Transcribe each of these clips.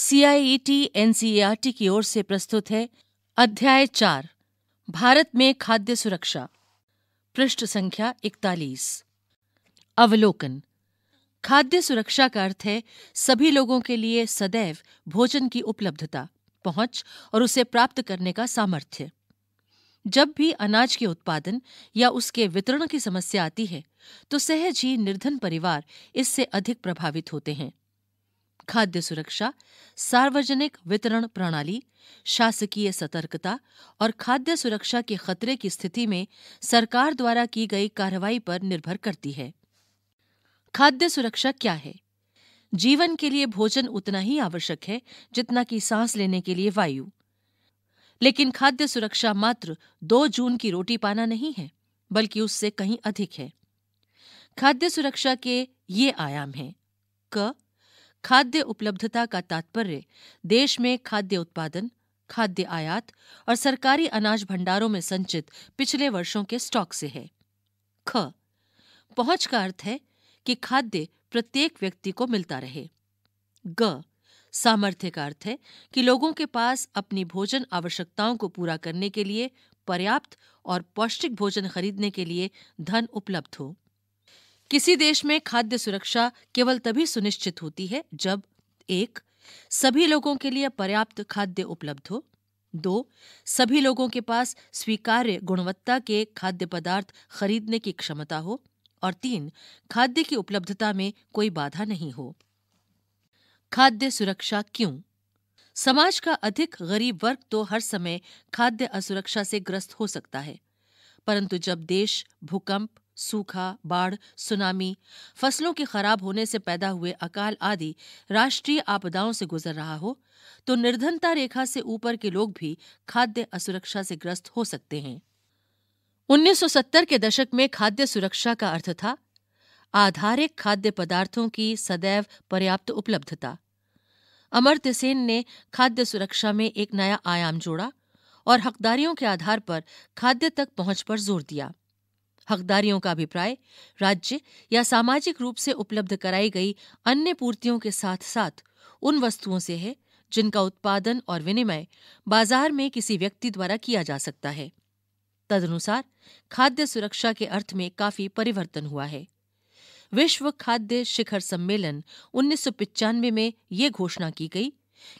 CIET NCERT e e की ओर से प्रस्तुत है अध्याय चार भारत में खाद्य सुरक्षा पृष्ठ संख्या इकतालीस अवलोकन खाद्य सुरक्षा का अर्थ है सभी लोगों के लिए सदैव भोजन की उपलब्धता पहुंच और उसे प्राप्त करने का सामर्थ्य जब भी अनाज के उत्पादन या उसके वितरण की समस्या आती है तो सहज ही निर्धन परिवार इससे अधिक प्रभावित होते हैं खाद्य सुरक्षा सार्वजनिक वितरण प्रणाली शासकीय सतर्कता और खाद्य सुरक्षा के खतरे की स्थिति में सरकार द्वारा की गई कार्रवाई पर निर्भर करती है खाद्य सुरक्षा क्या है जीवन के लिए भोजन उतना ही आवश्यक है जितना कि सांस लेने के लिए वायु लेकिन खाद्य सुरक्षा मात्र दो जून की रोटी पाना नहीं है बल्कि उससे कहीं अधिक है खाद्य सुरक्षा के ये आयाम हैं क खाद्य उपलब्धता का तात्पर्य देश में खाद्य उत्पादन खाद्य आयात और सरकारी अनाज भंडारों में संचित पिछले वर्षों के स्टॉक से है ख पहुंच का अर्थ है कि खाद्य प्रत्येक व्यक्ति को मिलता रहे ग सामर्थ्य का अर्थ है कि लोगों के पास अपनी भोजन आवश्यकताओं को पूरा करने के लिए पर्याप्त और पौष्टिक भोजन खरीदने के लिए धन उपलब्ध हो किसी देश में खाद्य सुरक्षा केवल तभी सुनिश्चित होती है जब एक सभी लोगों के लिए पर्याप्त खाद्य उपलब्ध हो दो सभी लोगों के पास स्वीकार्य गुणवत्ता के खाद्य पदार्थ खरीदने की क्षमता हो और तीन खाद्य की उपलब्धता में कोई बाधा नहीं हो खाद्य सुरक्षा क्यों समाज का अधिक गरीब वर्ग तो हर समय खाद्य असुरक्षा से ग्रस्त हो सकता है परंतु जब देश भूकंप सूखा बाढ़ सुनामी फसलों के खराब होने से पैदा हुए अकाल आदि राष्ट्रीय आपदाओं से गुजर रहा हो तो निर्धनता रेखा से ऊपर के लोग भी खाद्य असुरक्षा से ग्रस्त हो सकते हैं 1970 के दशक में खाद्य सुरक्षा का अर्थ था आधारिक खाद्य पदार्थों की सदैव पर्याप्त उपलब्धता अमर्त्य सेन ने खाद्य सुरक्षा में एक नया आयाम जोड़ा और हकदारियों के आधार पर खाद्य तक पहुंच पर जोर दिया हकदारियों का अभिप्राय राज्य या सामाजिक रूप से उपलब्ध कराई गई अन्य पूर्तियों के साथ साथ उन वस्तुओं से है जिनका उत्पादन और विनिमय बाजार में किसी व्यक्ति द्वारा किया जा सकता है तदनुसार खाद्य सुरक्षा के अर्थ में काफी परिवर्तन हुआ है विश्व खाद्य शिखर सम्मेलन उन्नीस में ये घोषणा की गई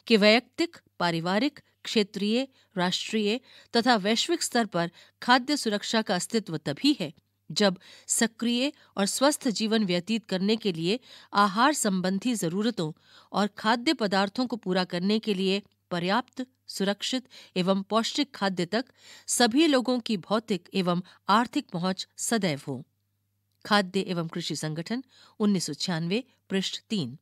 कि वैयक्तिक पारिवारिक क्षेत्रीय राष्ट्रीय तथा वैश्विक स्तर पर खाद्य सुरक्षा का अस्तित्व तभी है जब सक्रिय और स्वस्थ जीवन व्यतीत करने के लिए आहार संबंधी जरूरतों और खाद्य पदार्थों को पूरा करने के लिए पर्याप्त सुरक्षित एवं पौष्टिक खाद्य तक सभी लोगों की भौतिक एवं आर्थिक पहुंच सदैव हो खाद्य एवं कृषि संगठन उन्नीस सौ पृष्ठ तीन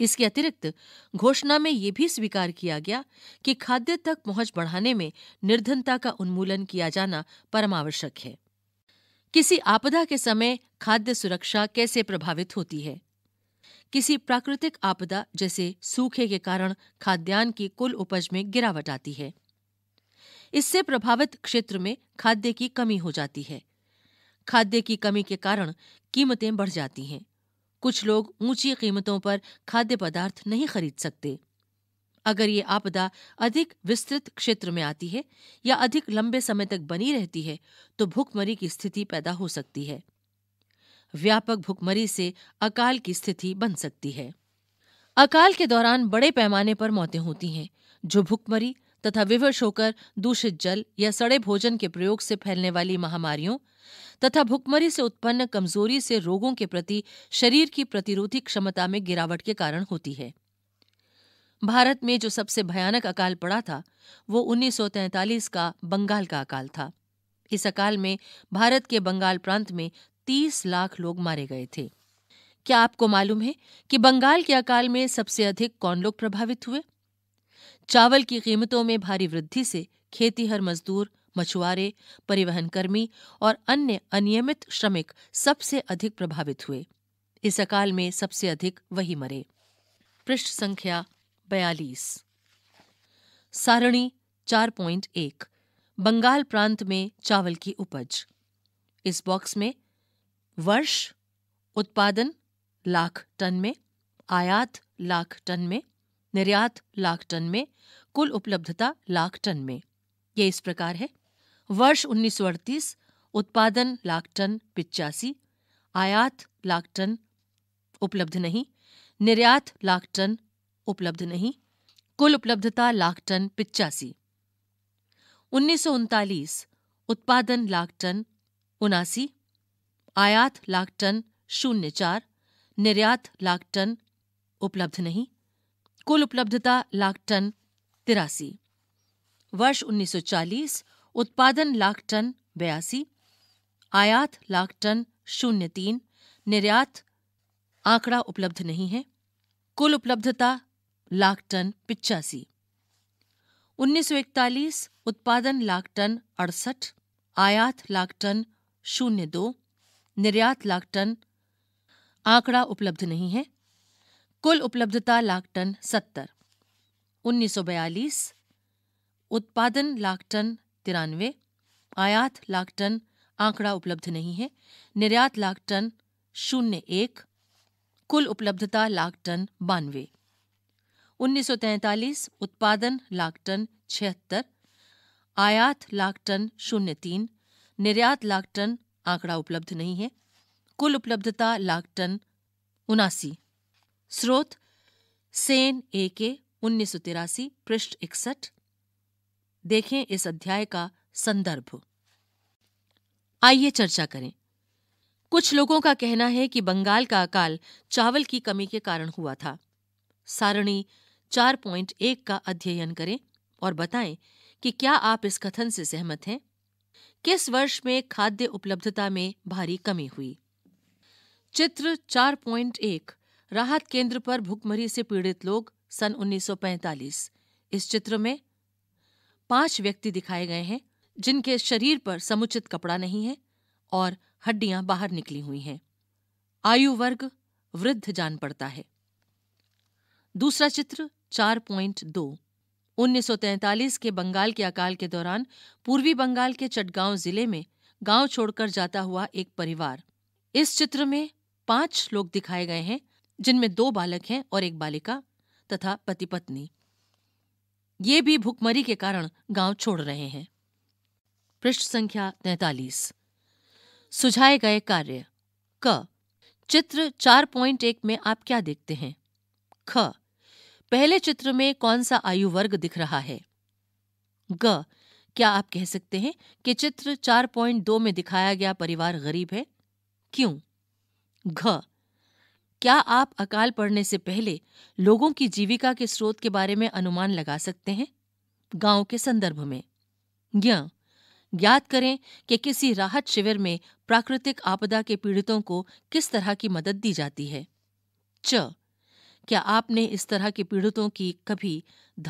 इसके अतिरिक्त घोषणा में यह भी स्वीकार किया गया कि खाद्य तक पहुंच बढ़ाने में निर्धनता का उन्मूलन किया जाना परमावश्यक है किसी आपदा के समय खाद्य सुरक्षा कैसे प्रभावित होती है किसी प्राकृतिक आपदा जैसे सूखे के कारण खाद्यान्न की कुल उपज में गिरावट आती है इससे प्रभावित क्षेत्र में खाद्य की कमी हो जाती है खाद्य की कमी के कारण कीमतें बढ़ जाती हैं कुछ लोग ऊंची कीमतों पर खाद्य पदार्थ नहीं खरीद सकते अगर ये आपदा अधिक विस्तृत क्षेत्र में आती है या अधिक लंबे समय तक बनी रहती है तो भुखमरी की स्थिति पैदा हो सकती है व्यापक भुखमरी से अकाल की स्थिति बन सकती है अकाल के दौरान बड़े पैमाने पर मौतें होती हैं जो भुखमरी तथा विवश होकर दूषित जल या सड़े भोजन के प्रयोग से फैलने वाली महामारियों तथा भुखमरी से उत्पन्न कमजोरी से रोगों के प्रति शरीर की प्रतिरोधी क्षमता में गिरावट के कारण होती है भारत में जो सबसे भयानक अकाल पड़ा था वो 1943 का बंगाल का अकाल था इस अकाल में भारत के बंगाल प्रांत में 30 लाख लोग मारे गए थे क्या आपको मालूम है कि बंगाल के अकाल में सबसे अधिक कौन लोग प्रभावित हुए चावल की कीमतों में भारी वृद्धि से खेतीहर मजदूर मछुआरे परिवहन कर्मी और अन्य अनियमित श्रमिक सबसे अधिक प्रभावित हुए इस अकाल में सबसे अधिक वही मरे पृष्ठ संख्या बयालीस सारणी चार पॉइंट एक बंगाल प्रांत में चावल की उपज इस बॉक्स में वर्ष उत्पादन लाख टन में आयात लाख टन में निर्यात लाख टन में कुल उपलब्धता लाख टन में ये इस प्रकार है वर्ष 1938 उत्पादन लाख टन पिचासी आयात लाख टन उपलब्ध नहीं निर्यात लाख टन उपलब्ध नहीं कुल उपलब्धता लाख टन पिचासी उन्नीस उत्पादन लाख टन उनासी आयात लाख टन शून्य चार निर्यात लाख टन उपलब्ध नहीं कुल उपलब्धता लाख टन तिरासी वर्ष 1940 उत्पादन लाख टन बयासी आयात लाख टन शून्य तीन निर्यात आंकड़ा उपलब्ध नहीं है कुल उपलब्धता लाख टन पिचासी 1941 उत्पादन लाख टन अड़सठ आयात लाख टन शून्य दो निर्यात लाख टन आंकड़ा उपलब्ध नहीं है कुल उपलब्धता लाख टन सत्तर उन्नीस उत्पादन लाख टन तिरानवे आयात लाख टन आंकड़ा उपलब्ध नहीं है निर्यात लाख टन शून्य एक कुल उपलब्धता लाख टन बानवे उन्नीस उत्पादन लाख टन छिहत्तर आयात लाख टन शून्य तीन निर्यात लाख टन आंकड़ा उपलब्ध नहीं है कुल उपलब्धता लाख टन उनासी स्रोत सेन ए के उन्नीस पृष्ठ इकसठ देखें इस अध्याय का संदर्भ आइए चर्चा करें कुछ लोगों का कहना है कि बंगाल का अकाल चावल की कमी के कारण हुआ था सारणी चार पॉइंट एक का अध्ययन करें और बताएं कि क्या आप इस कथन से सहमत हैं किस वर्ष में खाद्य उपलब्धता में भारी कमी हुई चित्र चार पॉइंट एक राहत केंद्र पर भुखमरी से पीड़ित लोग सन 1945 इस चित्र में पांच व्यक्ति दिखाए गए हैं जिनके शरीर पर समुचित कपड़ा नहीं है और हड्डियां बाहर निकली हुई हैं आयु वर्ग वृद्ध जान पड़ता है दूसरा चित्र 4.2 1943 के बंगाल के अकाल के दौरान पूर्वी बंगाल के चटगांव जिले में गांव छोड़कर जाता हुआ एक परिवार इस चित्र में पांच लोग दिखाए गए हैं जिनमें दो बालक हैं और एक बालिका तथा पति पत्नी ये भी भुखमरी के कारण गांव छोड़ रहे हैं पृष्ठ संख्या तैतालीस सुझाए गए कार्य क चित्र चार पॉइंट एक में आप क्या देखते हैं ख पहले चित्र में कौन सा आयु वर्ग दिख रहा है ग क्या आप कह सकते हैं कि चित्र चार पॉइंट दो में दिखाया गया परिवार गरीब है क्यों घ क्या आप अकाल पड़ने से पहले लोगों की जीविका के स्रोत के बारे में अनुमान लगा सकते हैं गांव के संदर्भ में ज्ञ ज्ञात करें कि किसी राहत शिविर में प्राकृतिक आपदा के पीड़ितों को किस तरह की मदद दी जाती है च क्या आपने इस तरह के पीड़ितों की कभी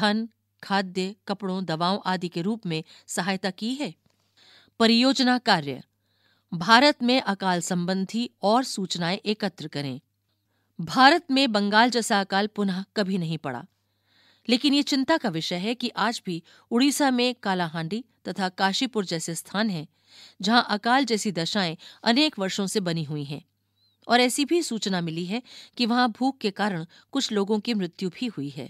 धन खाद्य कपड़ों दवाओं आदि के रूप में सहायता की है परियोजना कार्य भारत में अकाल संबंधी और सूचनाएं एकत्र करें भारत में बंगाल जैसा अकाल पुनः कभी नहीं पड़ा लेकिन ये चिंता का विषय है कि आज भी उड़ीसा में कालाहांडी तथा काशीपुर जैसे स्थान हैं जहां अकाल जैसी दशाएं अनेक वर्षों से बनी हुई हैं और ऐसी भी सूचना मिली है कि वहां भूख के कारण कुछ लोगों की मृत्यु भी हुई है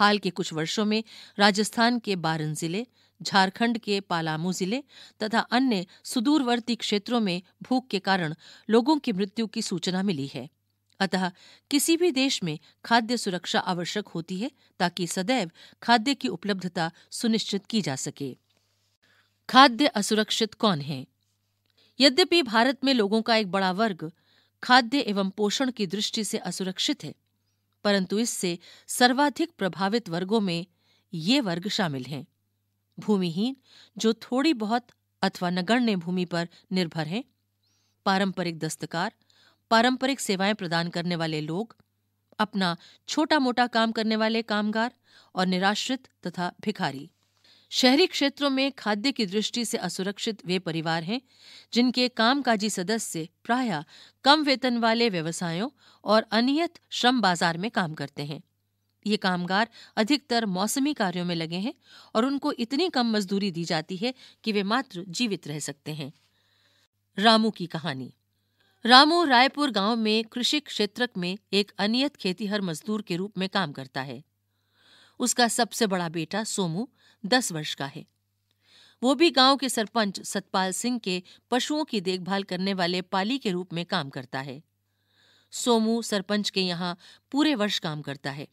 हाल के कुछ वर्षों में राजस्थान के बारन जिले झारखंड के पालामू जिले तथा अन्य सुदूरवर्ती क्षेत्रों में भूख के कारण लोगों की मृत्यु की सूचना मिली है अतः किसी भी देश में खाद्य सुरक्षा आवश्यक होती है ताकि सदैव खाद्य की उपलब्धता सुनिश्चित की जा सके खाद्य असुरक्षित कौन है यद्यपि भारत में लोगों का एक बड़ा वर्ग खाद्य एवं पोषण की दृष्टि से असुरक्षित है परंतु इससे सर्वाधिक प्रभावित वर्गों में ये वर्ग शामिल हैं भूमिहीन जो थोड़ी बहुत अथवा नगण्य भूमि पर निर्भर हैं पारंपरिक दस्तकार पारंपरिक सेवाएं प्रदान करने वाले लोग अपना छोटा मोटा काम करने वाले कामगार और निराश्रित तथा भिखारी शहरी क्षेत्रों में खाद्य की दृष्टि से असुरक्षित वे परिवार हैं जिनके कामकाजी सदस्य प्राय कम वेतन वाले व्यवसायों और अनियत श्रम बाजार में काम करते हैं ये कामगार अधिकतर मौसमी कार्यों में लगे हैं और उनको इतनी कम मजदूरी दी जाती है कि वे मात्र जीवित रह सकते हैं रामू की कहानी रामू रायपुर गांव में कृषि क्षेत्र में एक अनियत खेतीहर मजदूर के रूप में काम करता है उसका सबसे बड़ा बेटा सोमू दस वर्ष का है वो भी गांव के सरपंच सतपाल सिंह के पशुओं की देखभाल करने वाले पाली के रूप में काम करता है सोमू सरपंच के यहाँ पूरे वर्ष काम करता है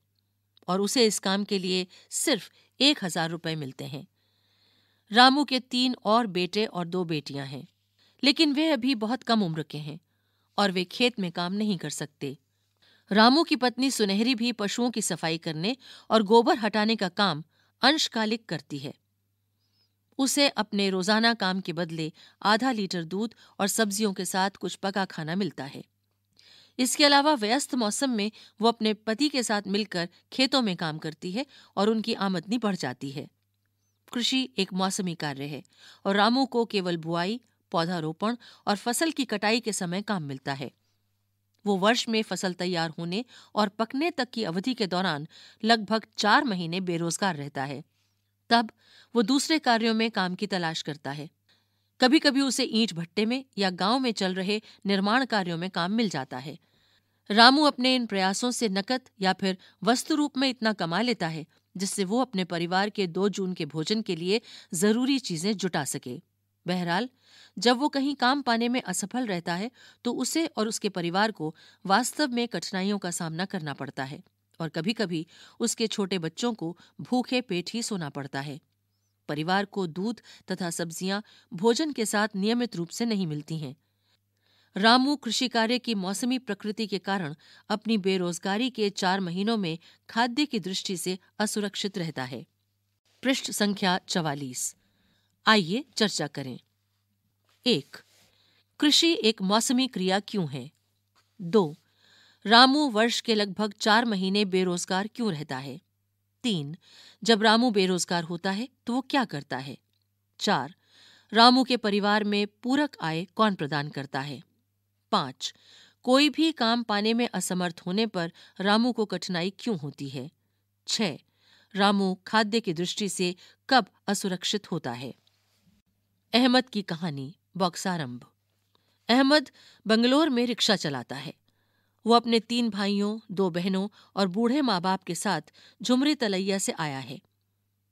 और उसे इस काम के लिए सिर्फ एक हजार रुपये मिलते हैं रामू के तीन और बेटे और दो बेटियां हैं लेकिन वे अभी बहुत कम उम्र के हैं और वे खेत में काम नहीं कर सकते रामू की पत्नी सुनहरी भी पशुओं की सफाई करने और गोबर हटाने का काम अंशकालिक करती है उसे अपने रोजाना काम के बदले आधा लीटर दूध और सब्जियों के साथ कुछ पका खाना मिलता है इसके अलावा व्यस्त मौसम में वो अपने पति के साथ मिलकर खेतों में काम करती है और उनकी आमदनी बढ़ जाती है कृषि एक मौसमी कार्य है और रामू को केवल बुआई पौधारोपण और फसल की कटाई के समय काम मिलता है वो वर्ष में फसल तैयार होने और पकने तक की अवधि के दौरान लगभग चार महीने बेरोजगार रहता है तब वो दूसरे कार्यों में काम की तलाश करता है कभी कभी उसे ईंट भट्टे में या गांव में चल रहे निर्माण कार्यों में काम मिल जाता है रामू अपने इन प्रयासों से नकद या फिर वस्तु रूप में इतना कमा लेता है जिससे वो अपने परिवार के दो जून के भोजन के लिए जरूरी चीजें जुटा सके बहरहाल जब वो कहीं काम पाने में असफल रहता है तो उसे और उसके परिवार को वास्तव में कठिनाइयों का सामना करना पड़ता है और कभी कभी उसके छोटे बच्चों को भूखे पेट ही सोना पड़ता है परिवार को दूध तथा सब्जियां भोजन के साथ नियमित रूप से नहीं मिलती हैं रामू कृषि कार्य की मौसमी प्रकृति के कारण अपनी बेरोजगारी के चार महीनों में खाद्य की दृष्टि से असुरक्षित रहता है पृष्ठ संख्या चवालीस आइए चर्चा करें एक कृषि एक मौसमी क्रिया क्यों है दो रामू वर्ष के लगभग चार महीने बेरोजगार क्यों रहता है तीन जब रामू बेरोजगार होता है तो वो क्या करता है चार रामू के परिवार में पूरक आय कौन प्रदान करता है पांच कोई भी काम पाने में असमर्थ होने पर रामू को कठिनाई क्यों होती है छह रामू खाद्य की दृष्टि से कब असुरक्षित होता है अहमद की कहानी बॉक्सारंभ अहमद बंगलोर में रिक्शा चलाता है वो अपने तीन भाइयों दो बहनों और बूढ़े माँ बाप के साथ झुमरी तलैया से आया है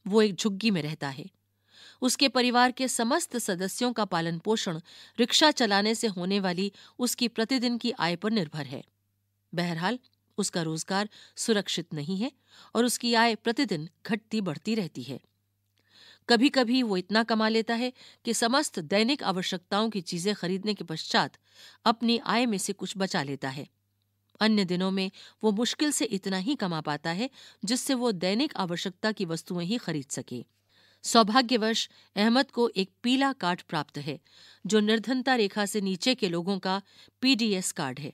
वो एक झुग्गी में रहता है उसके परिवार के समस्त सदस्यों का पालन पोषण रिक्शा चलाने से होने वाली उसकी प्रतिदिन की आय पर निर्भर है बहरहाल उसका रोजगार सुरक्षित नहीं है और उसकी आय प्रतिदिन घटती बढ़ती रहती है कभी कभी वो इतना कमा लेता है कि समस्त दैनिक आवश्यकताओं की चीजें खरीदने के पश्चात अपनी आय में से कुछ बचा लेता है अन्य दिनों में वो मुश्किल से इतना ही कमा पाता है जिससे वो दैनिक आवश्यकता की वस्तुएं ही खरीद सके सौभाग्यवश अहमद को एक पीला कार्ड प्राप्त है जो निर्धनता रेखा से नीचे के लोगों का पीडीएस कार्ड है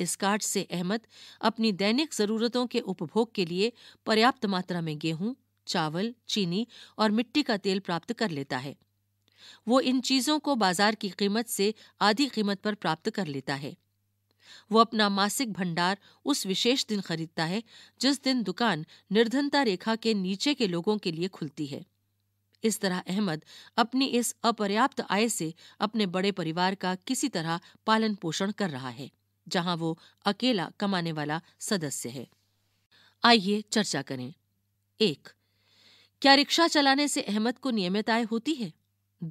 इस कार्ड से अहमद अपनी दैनिक जरूरतों के उपभोग के लिए पर्याप्त मात्रा में गेहूं चावल चीनी और मिट्टी का तेल प्राप्त कर लेता है वो इन चीजों को बाजार की कीमत से आधी कीमत पर प्राप्त कर लेता है वो अपना मासिक भंडार उस विशेष दिन खरीदता है जिस दिन दुकान निर्धनता रेखा के नीचे के लोगों के लिए खुलती है इस तरह अहमद अपनी इस अपर्याप्त आय से अपने बड़े परिवार का किसी तरह पालन पोषण कर रहा है जहां वो अकेला कमाने वाला सदस्य है आइए चर्चा करें एक क्या रिक्शा चलाने से अहमद को नियमित आय होती है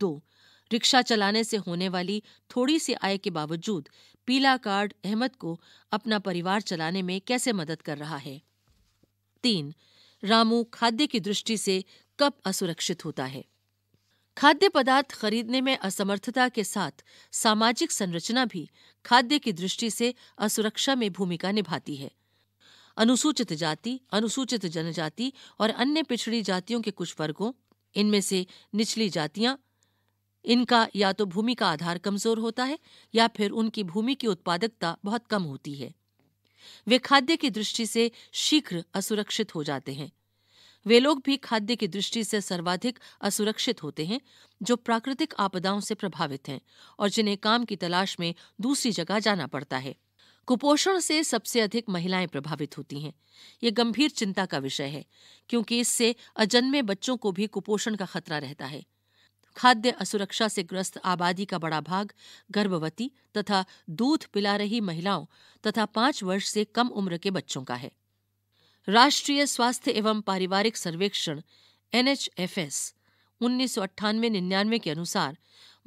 दो रिक्शा चलाने से होने वाली थोड़ी सी आय के बावजूद पीला कार्ड अहमद को अपना परिवार चलाने में कैसे मदद कर रहा है तीन रामू खाद्य की दृष्टि से कब असुरक्षित होता है खाद्य पदार्थ खरीदने में असमर्थता के साथ सामाजिक संरचना भी खाद्य की दृष्टि से असुरक्षा में भूमिका निभाती है अनुसूचित जाति अनुसूचित जनजाति और अन्य पिछड़ी जातियों के कुछ वर्गों इनमें से निचली जातियां इनका या तो भूमि का आधार कमजोर होता है या फिर उनकी भूमि की उत्पादकता बहुत कम होती है वे खाद्य की दृष्टि से शीघ्र असुरक्षित हो जाते हैं वे लोग भी खाद्य की दृष्टि से सर्वाधिक असुरक्षित होते हैं जो प्राकृतिक आपदाओं से प्रभावित हैं और जिन्हें काम की तलाश में दूसरी जगह जाना पड़ता है कुपोषण से सबसे अधिक महिलाएं प्रभावित होती हैं ये गंभीर चिंता का विषय है क्योंकि इससे अजन्मे बच्चों को भी कुपोषण का खतरा रहता है खाद्य असुरक्षा से ग्रस्त आबादी का बड़ा भाग गर्भवती तथा दूध पिला रही महिलाओं तथा पांच वर्ष से कम उम्र के बच्चों का है राष्ट्रीय स्वास्थ्य एवं पारिवारिक सर्वेक्षण एनएचएफएस उन्नीस सौ अट्ठानवे निन्यानवे के अनुसार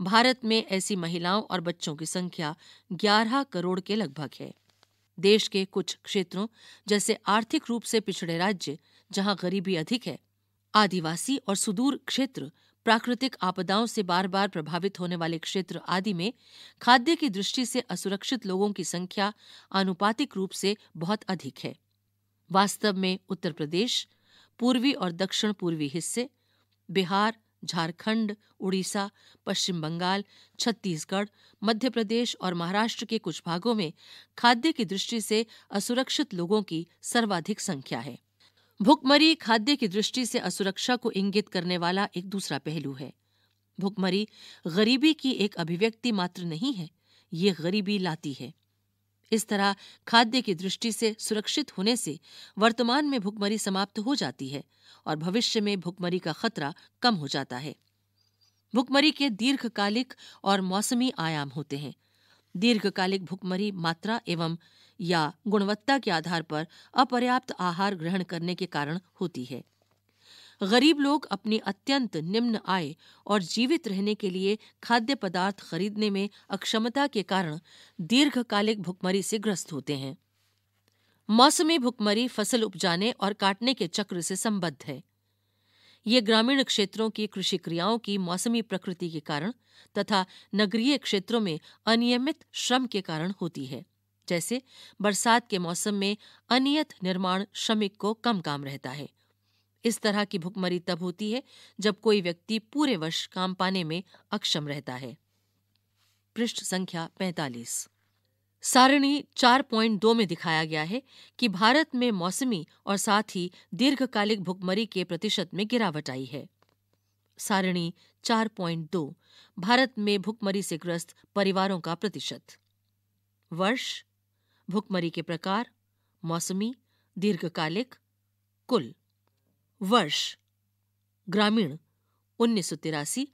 भारत में ऐसी महिलाओं और बच्चों की संख्या 11 करोड़ के लगभग है देश के कुछ क्षेत्रों जैसे आर्थिक रूप से पिछड़े राज्य जहां गरीबी अधिक है आदिवासी और सुदूर क्षेत्र प्राकृतिक आपदाओं से बार बार प्रभावित होने वाले क्षेत्र आदि में खाद्य की दृष्टि से असुरक्षित लोगों की संख्या आनुपातिक रूप से बहुत अधिक है वास्तव में उत्तर प्रदेश पूर्वी और दक्षिण पूर्वी हिस्से बिहार झारखंड उड़ीसा पश्चिम बंगाल छत्तीसगढ़ मध्य प्रदेश और महाराष्ट्र के कुछ भागों में खाद्य की दृष्टि से असुरक्षित लोगों की सर्वाधिक संख्या है भुखमरी खाद्य की दृष्टि से असुरक्षा को इंगित करने वाला एक दूसरा पहलू है भुखमरी गरीबी की एक अभिव्यक्ति मात्र नहीं है ये गरीबी लाती है इस तरह खाद्य की दृष्टि से सुरक्षित होने से वर्तमान में भुखमरी समाप्त हो जाती है और भविष्य में भुखमरी का खतरा कम हो जाता है भुखमरी के दीर्घकालिक और मौसमी आयाम होते हैं दीर्घकालिक भुखमरी मात्रा एवं या गुणवत्ता के आधार पर अपर्याप्त आहार ग्रहण करने के कारण होती है गरीब लोग अपनी अत्यंत निम्न आय और जीवित रहने के लिए खाद्य पदार्थ खरीदने में अक्षमता के कारण दीर्घकालिक भुखमरी से ग्रस्त होते हैं मौसमी भुखमरी फसल उपजाने और काटने के चक्र से संबद्ध है ये ग्रामीण क्षेत्रों की कृषि क्रियाओं की मौसमी प्रकृति के कारण तथा नगरीय क्षेत्रों में अनियमित श्रम के कारण होती है जैसे बरसात के मौसम में अनियत निर्माण श्रमिक को कम काम रहता है इस तरह की भुखमरी तब होती है जब कोई व्यक्ति पूरे वर्ष काम पाने में अक्षम रहता है पृष्ठ संख्या 45 सारणी 4.2 में दिखाया गया है कि भारत में मौसमी और साथ ही दीर्घकालिक भुखमरी के प्रतिशत में गिरावट आई है सारणी 4.2 भारत में भुखमरी से ग्रस्त परिवारों का प्रतिशत वर्ष भुखमरी के प्रकार मौसमी दीर्घकालिक कुल वर्ष ग्रामीण उन्नीस सौ तिरासी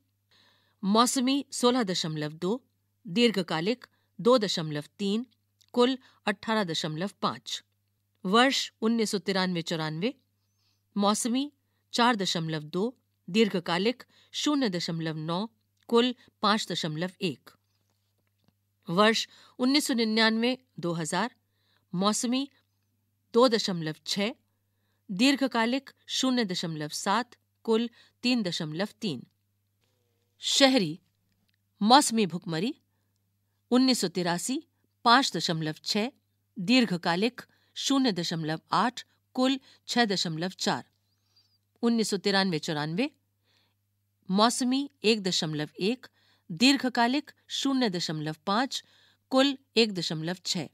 मौसमी सोलह दशमलव दो दीर्घकालिक दो दशमलव तीन कुल अठारह दशमलव पांच वर्ष उन्नीस सौ तिरानवे चौरानवे मौसमी चार दशमलव दो दीर्घकालिक शून्य दशमलव नौ कुल पांच दशमलव एक वर्ष उन्नीस सौ निन्यानवे दो हजार मौसमी दो दशमलव छः दीर्घकालिक शून्य दशमलव सात कुल तीन दशमलव तीन शहरी मौसमी भुखमरी उन्नीस सौ तिरासी पांच दशमलव छः दीर्घकालिक शून्य दशमलव आठ कुल छह दशमलव चार उन्नीस सौ तिरानवे चौरानवे मौसमी एक दशमलव एक दीर्घकालिक शून्य दशमलव पांच कुल एक दशमलव छ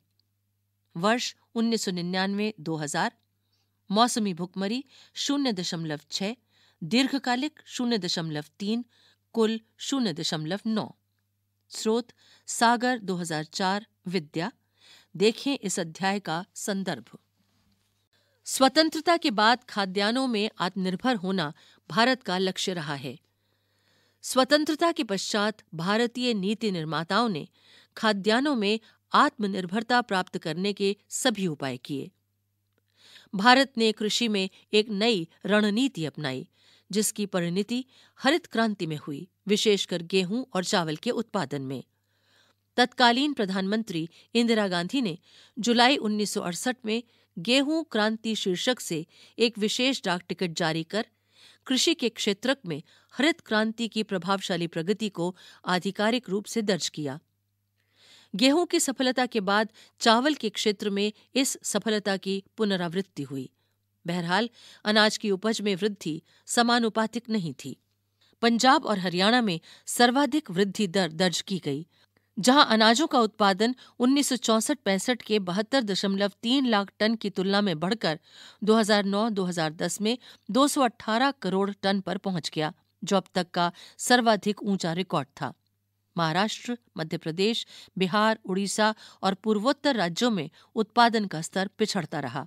वर्ष उन्नीस सौ निन्यानवे दो हजार मौसमी भुखमरी शून्य दशमलव छह दीर्घकालिक शून्य दशमलव तीन कुल शून्य दशमलव नौ स्रोत सागर 2004 विद्या देखें इस अध्याय का संदर्भ स्वतंत्रता के बाद खाद्यान्नों में आत्मनिर्भर होना भारत का लक्ष्य रहा है स्वतंत्रता के पश्चात भारतीय नीति निर्माताओं ने खाद्यान्नों में आत्मनिर्भरता प्राप्त करने के सभी उपाय किए भारत ने कृषि में एक नई रणनीति अपनाई जिसकी परिणति हरित क्रांति में हुई विशेषकर गेहूं और चावल के उत्पादन में तत्कालीन प्रधानमंत्री इंदिरा गांधी ने जुलाई 1968 में गेहूं क्रांति शीर्षक से एक विशेष डाक टिकट जारी कर कृषि के क्षेत्र में हरित क्रांति की प्रभावशाली प्रगति को आधिकारिक रूप से दर्ज किया गेहूं की सफलता के बाद चावल के क्षेत्र में इस सफलता की पुनरावृत्ति हुई बहरहाल अनाज की उपज में वृद्धि समानुपातिक नहीं थी पंजाब और हरियाणा में सर्वाधिक वृद्धि दर दर्ज की गई जहां अनाजों का उत्पादन उन्नीस पैंसठ के बहत्तर दशमलव तीन लाख टन की तुलना में बढ़कर 2009-2010 में 218 करोड़ टन पर पहुंच गया जो अब तक का सर्वाधिक ऊंचा रिकॉर्ड था महाराष्ट्र मध्य प्रदेश बिहार उड़ीसा और पूर्वोत्तर राज्यों में उत्पादन का स्तर पिछड़ता रहा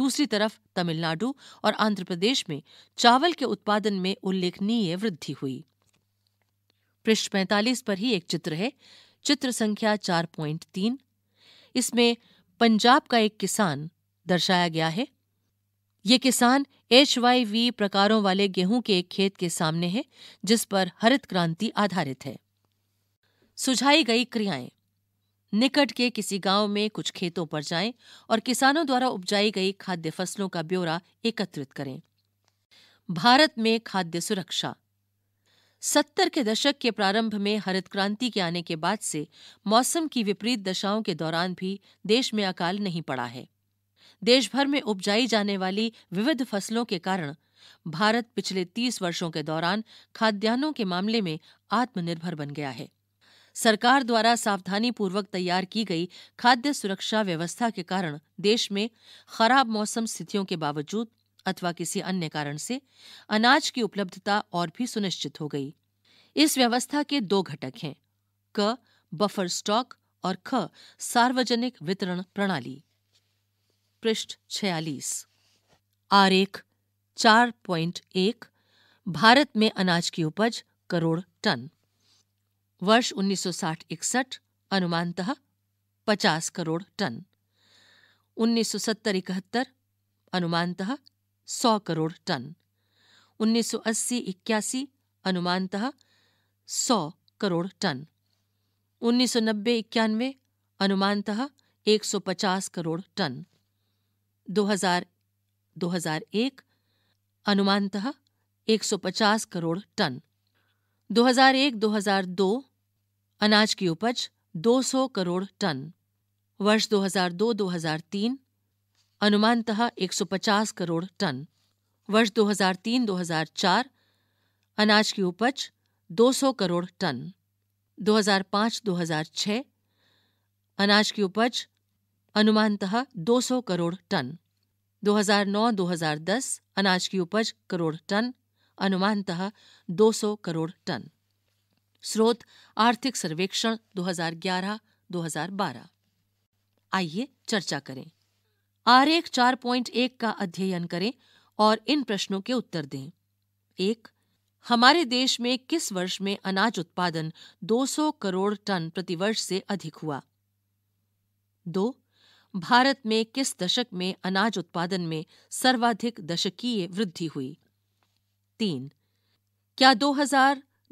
दूसरी तरफ तमिलनाडु और आंध्र प्रदेश में चावल के उत्पादन में उल्लेखनीय वृद्धि हुई पृष्ठ पैंतालीस पर ही एक चित्र है चित्र संख्या चार पॉइंट तीन इसमें पंजाब का एक किसान दर्शाया गया है ये किसान एच वाई वी प्रकारों वाले गेहूं के एक खेत के सामने है जिस पर हरित क्रांति आधारित है सुझाई गई क्रियाएं निकट के किसी गांव में कुछ खेतों पर जाएं और किसानों द्वारा उपजाई गई खाद्य फसलों का ब्यौरा एकत्रित करें भारत में खाद्य सुरक्षा सत्तर के दशक के प्रारंभ में हरित क्रांति के आने के बाद से मौसम की विपरीत दशाओं के दौरान भी देश में अकाल नहीं पड़ा है देश भर में उपजाई जाने वाली विविध फसलों के कारण भारत पिछले तीस वर्षों के दौरान खाद्यान्नों के मामले में आत्मनिर्भर बन गया है सरकार द्वारा सावधानी पूर्वक तैयार की गई खाद्य सुरक्षा व्यवस्था के कारण देश में खराब मौसम स्थितियों के बावजूद अथवा किसी अन्य कारण से अनाज की उपलब्धता और भी सुनिश्चित हो गई इस व्यवस्था के दो घटक हैं क बफर स्टॉक और ख सार्वजनिक वितरण प्रणाली पृष्ठ 46 आरेख एक भारत में अनाज की उपज करोड़ टन वर्ष 1960-61 अनुमानतः 50 करोड़ टन 1970-71 अनुमानतः 100 करोड़ टन 1980-81 अनुमानतः 100 करोड़ टन 1990-91 अनुमानतः 150 करोड़ टन 2000 2001 अनुमानतः 150 करोड़ टन 2001-2002 अनाज की उपज 200 करोड़ टन वर्ष 2002-2003 अनुमानतः 150 करोड़ टन वर्ष 2003-2004 अनाज की उपज 200 करोड़ टन 2005-2006 अनाज की उपज अनुमानतः 200 करोड़ टन 2009-2010 अनाज की उपज करोड़ टन अनुमानतः 200 करोड़ टन स्रोत आर्थिक सर्वेक्षण 2011-2012 आइए चर्चा करें आरेख 4.1 का अध्ययन करें और इन प्रश्नों के उत्तर दें एक हमारे देश में किस वर्ष में अनाज उत्पादन 200 करोड़ टन प्रतिवर्ष से अधिक हुआ दो भारत में किस दशक में अनाज उत्पादन में सर्वाधिक दशकीय वृद्धि हुई तीन क्या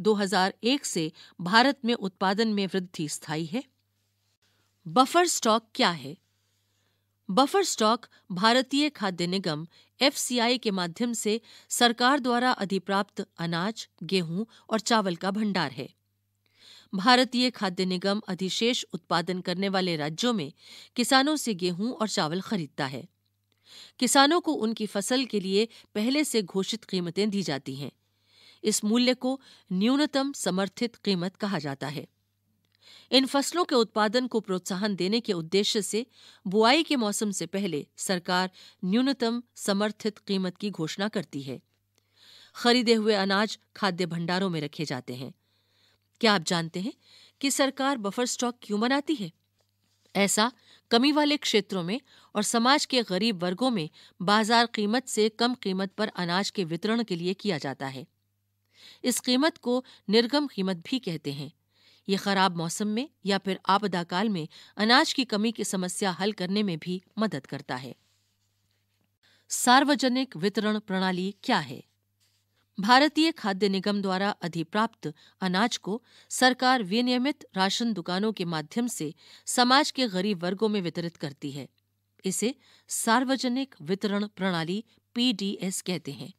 2001 से भारत में उत्पादन में वृद्धि स्थायी है बफर स्टॉक क्या है बफर स्टॉक भारतीय खाद्य निगम एफसीआई के माध्यम से सरकार द्वारा अधिप्राप्त अनाज गेहूं और चावल का भंडार है भारतीय खाद्य निगम अधिशेष उत्पादन करने वाले राज्यों में किसानों से गेहूं और चावल खरीदता है किसानों को उनकी फसल के लिए पहले से घोषित कीमतें दी जाती हैं इस मूल्य को न्यूनतम समर्थित कीमत कहा जाता है इन फसलों के उत्पादन को प्रोत्साहन देने के उद्देश्य से बुआई के मौसम से पहले सरकार न्यूनतम समर्थित कीमत की घोषणा करती है खरीदे हुए अनाज खाद्य भंडारों में रखे जाते हैं क्या आप जानते हैं कि सरकार बफर स्टॉक क्यों बनाती है ऐसा कमी वाले क्षेत्रों में और समाज के गरीब वर्गों में बाजार कीमत से कम कीमत पर अनाज के वितरण के लिए किया जाता है इस कीमत को निर्गम कीमत भी कहते हैं ये खराब मौसम में या फिर आपदा काल में अनाज की कमी की समस्या हल करने में भी मदद करता है सार्वजनिक वितरण प्रणाली क्या है भारतीय खाद्य निगम द्वारा अधिप्राप्त अनाज को सरकार विनियमित राशन दुकानों के माध्यम से समाज के गरीब वर्गों में वितरित करती है इसे सार्वजनिक वितरण प्रणाली पीडीएस कहते हैं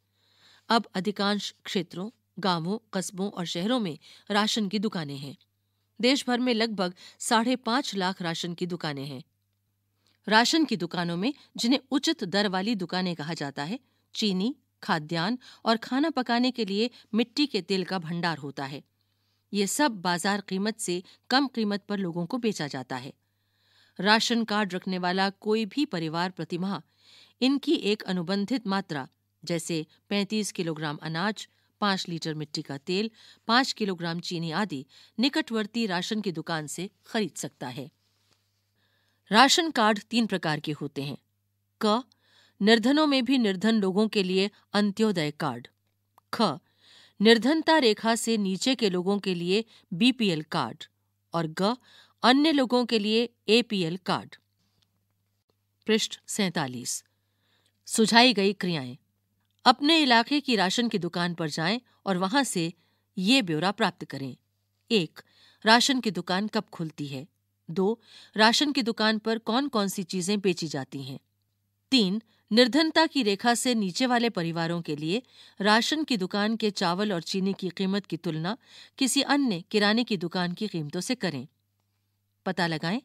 अब अधिकांश क्षेत्रों गांवों कस्बों और शहरों में राशन की दुकानें हैं देश भर में लगभग साढ़े पांच लाख राशन की दुकानें हैं राशन की दुकानों में जिन्हें उचित दर वाली दुकानें कहा जाता है चीनी खाद्यान्न और खाना पकाने के लिए मिट्टी के तेल का भंडार होता है ये सब बाजार कीमत से कम कीमत पर लोगों को बेचा जाता है राशन कार्ड रखने वाला कोई भी परिवार प्रतिमाह इनकी एक अनुबंधित मात्रा जैसे 35 किलोग्राम अनाज पाँच लीटर मिट्टी का तेल पाँच किलोग्राम चीनी आदि निकटवर्ती राशन की दुकान से खरीद सकता है राशन कार्ड तीन प्रकार के होते हैं क निर्धनों में भी निर्धन लोगों के लिए अंत्योदय कार्ड ख निर्धनता रेखा से नीचे के लोगों के लिए बीपीएल कार्ड और ग अन्य लोगों के लिए एपीएल कार्ड पृष्ठ सैतालीस सुझाई गई क्रियाएं अपने इलाके की राशन की दुकान पर जाएं और वहां से ये ब्यौरा प्राप्त करें एक राशन की दुकान कब खुलती है दो राशन की दुकान पर कौन कौन सी चीजें बेची जाती हैं तीन निर्धनता की रेखा से नीचे वाले परिवारों के लिए राशन की दुकान के चावल और चीनी की कीमत की तुलना किसी अन्य किराने की दुकान की कीमतों से करें पता लगाएं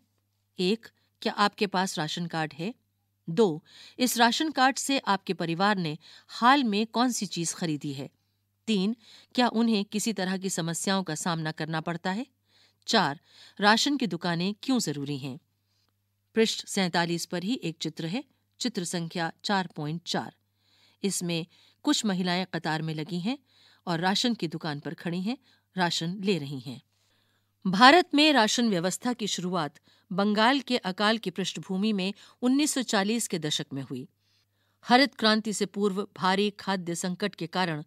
एक क्या आपके पास राशन कार्ड है दो इस राशन कार्ड से आपके परिवार ने हाल में कौन सी चीज खरीदी है तीन क्या उन्हें किसी तरह की समस्याओं का सामना करना पड़ता है चार राशन की दुकानें क्यों जरूरी हैं पृष्ठ सैतालीस पर ही एक चित्र है चित्र संख्या चार पॉइंट चार इसमें कुछ महिलाएं कतार में लगी हैं और राशन की दुकान पर खड़ी हैं राशन ले रही हैं भारत में राशन व्यवस्था की शुरुआत बंगाल के अकाल की पृष्ठभूमि में 1940 के दशक में हुई हरित क्रांति से पूर्व भारी खाद्य संकट के कारण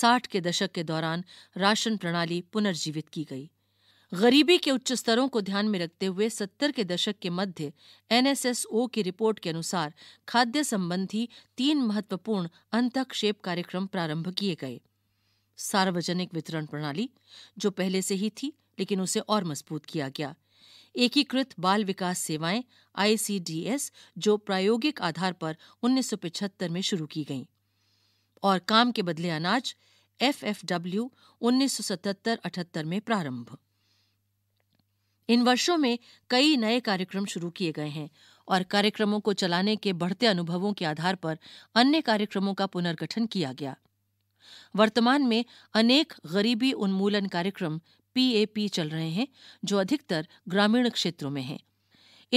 60 के दशक के दौरान राशन प्रणाली पुनर्जीवित की गई गरीबी के उच्च स्तरों को ध्यान में रखते हुए 70 के दशक के मध्य एनएसएसओ की रिपोर्ट के अनुसार खाद्य संबंधी तीन महत्वपूर्ण अंतक्षेप कार्यक्रम प्रारंभ किए गए सार्वजनिक वितरण प्रणाली जो पहले से ही थी लेकिन उसे और मजबूत किया गया एकीकृत बाल विकास सेवाएं आईसीडीएस जो प्रायोगिक आधार पर 1975 में शुरू की गईं और काम के बदले अनाज एफ डब्ल्यू उन्नीस में प्रारंभ इन वर्षों में कई नए कार्यक्रम शुरू किए गए हैं और कार्यक्रमों को चलाने के बढ़ते अनुभवों के आधार पर अन्य कार्यक्रमों का पुनर्गठन किया गया वर्तमान में अनेक गरीबी उन्मूलन कार्यक्रम पीएपी चल रहे हैं जो अधिकतर ग्रामीण क्षेत्रों में हैं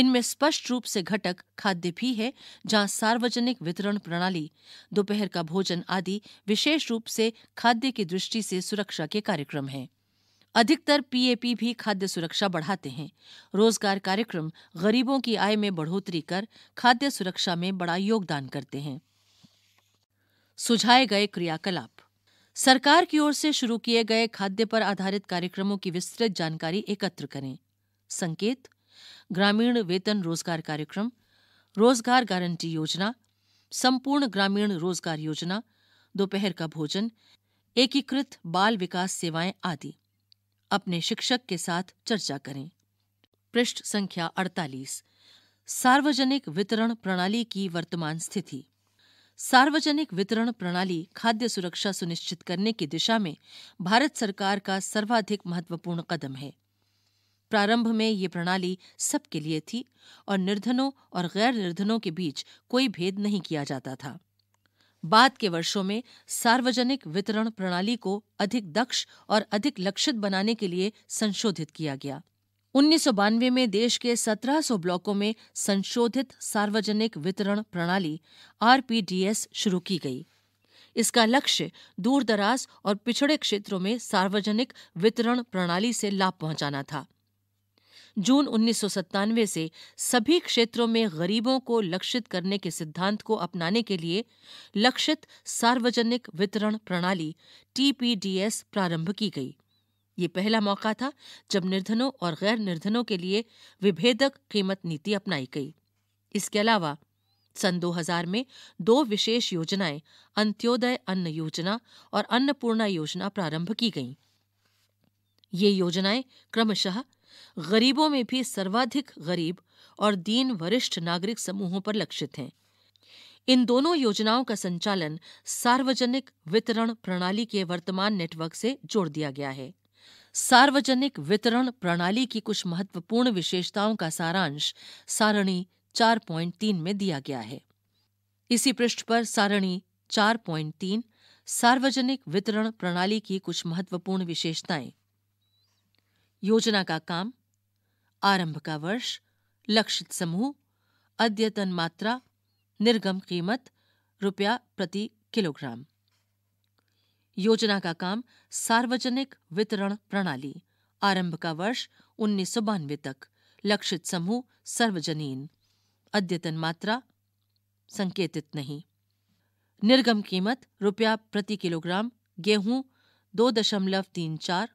इनमें स्पष्ट रूप से घटक खाद्य भी है जहां सार्वजनिक वितरण प्रणाली दोपहर का भोजन आदि विशेष रूप से खाद्य की दृष्टि से सुरक्षा के कार्यक्रम हैं अधिकतर पीएपी भी खाद्य सुरक्षा बढ़ाते हैं रोजगार कार्यक्रम गरीबों की आय में बढ़ोतरी कर खाद्य सुरक्षा में बड़ा योगदान करते हैं सुझाए गए क्रियाकलाप सरकार की ओर से शुरू किए गए खाद्य पर आधारित कार्यक्रमों की विस्तृत जानकारी एकत्र करें संकेत ग्रामीण वेतन रोजगार कार्यक्रम रोजगार गारंटी योजना संपूर्ण ग्रामीण रोजगार योजना दोपहर का भोजन एकीकृत बाल विकास सेवाएं आदि अपने शिक्षक के साथ चर्चा करें पृष्ठ संख्या 48 सार्वजनिक वितरण प्रणाली की वर्तमान स्थिति सार्वजनिक वितरण प्रणाली खाद्य सुरक्षा सुनिश्चित करने की दिशा में भारत सरकार का सर्वाधिक महत्वपूर्ण कदम है प्रारंभ में ये प्रणाली सबके लिए थी और निर्धनों और गैर निर्धनों के बीच कोई भेद नहीं किया जाता था बाद के वर्षों में सार्वजनिक वितरण प्रणाली को अधिक दक्ष और अधिक लक्षित बनाने के लिए संशोधित किया गया उन्नीस में देश के 1700 ब्लॉकों में संशोधित सार्वजनिक वितरण प्रणाली आरपीडीएस शुरू की गई इसका लक्ष्य दूरदराज और पिछड़े क्षेत्रों में सार्वजनिक वितरण प्रणाली से लाभ पहुंचाना था जून उन्नीस से सभी क्षेत्रों में गरीबों को लक्षित करने के सिद्धांत को अपनाने के लिए लक्षित सार्वजनिक वितरण प्रणाली टीपीडीएस प्रारंभ की गई ये पहला मौका था जब निर्धनों और गैर निर्धनों के लिए विभेदक कीमत नीति अपनाई गई इसके अलावा सन 2000 में दो विशेष योजनाएं अंत्योदय अन्न योजना और अन्नपूर्णा योजना प्रारंभ की गईं। ये योजनाएं क्रमशः गरीबों में भी सर्वाधिक गरीब और दीन वरिष्ठ नागरिक समूहों पर लक्षित हैं इन दोनों योजनाओं का संचालन सार्वजनिक वितरण प्रणाली के वर्तमान नेटवर्क से जोड़ दिया गया है सार्वजनिक वितरण प्रणाली की कुछ महत्वपूर्ण विशेषताओं का सारांश सारणी 4.3 में दिया गया है इसी पृष्ठ पर सारणी 4.3 सार्वजनिक वितरण प्रणाली की कुछ महत्वपूर्ण विशेषताएं योजना का काम आरंभ का वर्ष लक्षित समूह अद्यतन मात्रा निर्गम कीमत रुपया प्रति किलोग्राम योजना का काम सार्वजनिक वितरण प्रणाली आरंभ का वर्ष उन्नीस तक लक्षित समूह सर्वजनीन अद्यतन मात्रा संकेतित नहीं निर्गम कीमत रुपया प्रति किलोग्राम गेहूं दो दशमलव तीन चार